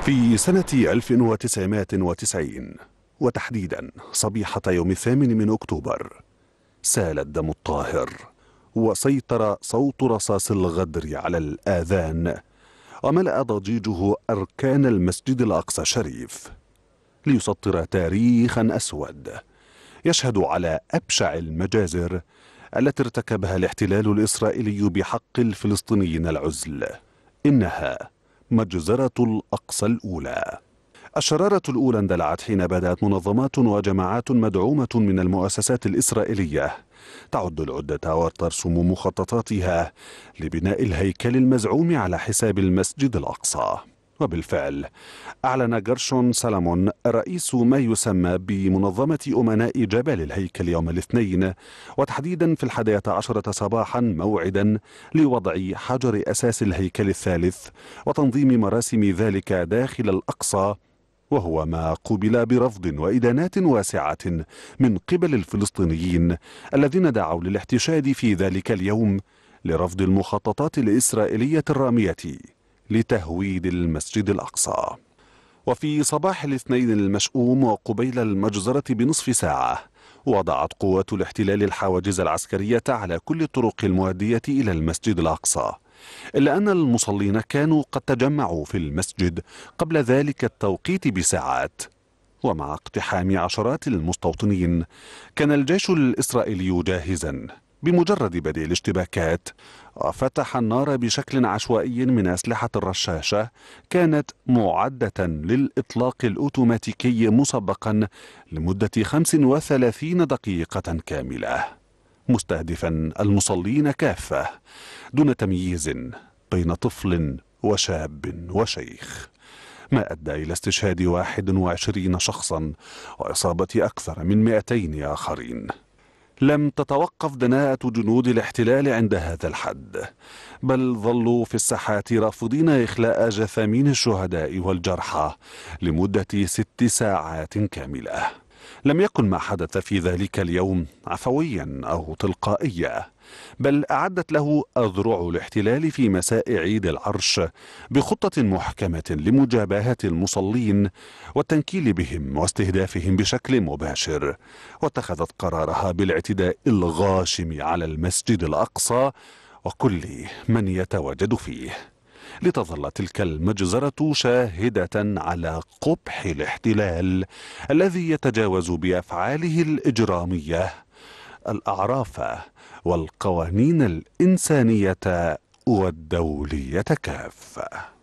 في سنة 1990 وتحديدا صبيحة يوم الثامن من أكتوبر سال الدم الطاهر وسيطر صوت رصاص الغدر على الآذان وملأ ضجيجه أركان المسجد الأقصى الشريف ليسطر تاريخا أسود يشهد على أبشع المجازر التي ارتكبها الاحتلال الإسرائيلي بحق الفلسطينيين العزل إنها مجزرة الأقصى الأولى الشرارة الأولى اندلعت حين بدأت منظمات وجماعات مدعومة من المؤسسات الإسرائيلية تعد العدة وترسم مخططاتها لبناء الهيكل المزعوم على حساب المسجد الأقصى وبالفعل أعلن جرشون سلامون رئيس ما يسمى بمنظمة أمناء جبل الهيكل يوم الاثنين وتحديدا في الحادية عشرة صباحا موعدا لوضع حجر أساس الهيكل الثالث وتنظيم مراسم ذلك داخل الأقصى وهو ما قوبل برفض وإدانات واسعة من قبل الفلسطينيين الذين دعوا للاحتشاد في ذلك اليوم لرفض المخططات الإسرائيلية الرامية لتهويد المسجد الأقصى وفي صباح الاثنين المشؤوم وقبيل المجزرة بنصف ساعة وضعت قوات الاحتلال الحواجز العسكرية على كل الطرق المؤدية إلى المسجد الأقصى إلا أن المصلين كانوا قد تجمعوا في المسجد قبل ذلك التوقيت بساعات ومع اقتحام عشرات المستوطنين كان الجيش الإسرائيلي جاهزاً بمجرد بدء الاشتباكات وفتح النار بشكل عشوائي من أسلحة الرشاشة كانت معدة للإطلاق الأوتوماتيكي مسبقا لمدة 35 دقيقة كاملة مستهدفا المصلين كافة دون تمييز بين طفل وشاب وشيخ ما أدى إلى استشهاد 21 شخصا وإصابة أكثر من 200 آخرين لم تتوقف دناءة جنود الاحتلال عند هذا الحد بل ظلوا في الساحات رافضين إخلاء جثامين الشهداء والجرحى لمدة ست ساعات كاملة لم يكن ما حدث في ذلك اليوم عفويا أو تلقائيا بل أعدت له أذرع الاحتلال في مساء عيد العرش بخطة محكمة لمجابهة المصلين والتنكيل بهم واستهدافهم بشكل مباشر واتخذت قرارها بالاعتداء الغاشم على المسجد الأقصى وكل من يتواجد فيه لتظل تلك المجزرة شاهدة على قبح الاحتلال الذي يتجاوز بأفعاله الإجرامية الأعراف والقوانين الإنسانية والدولية كافة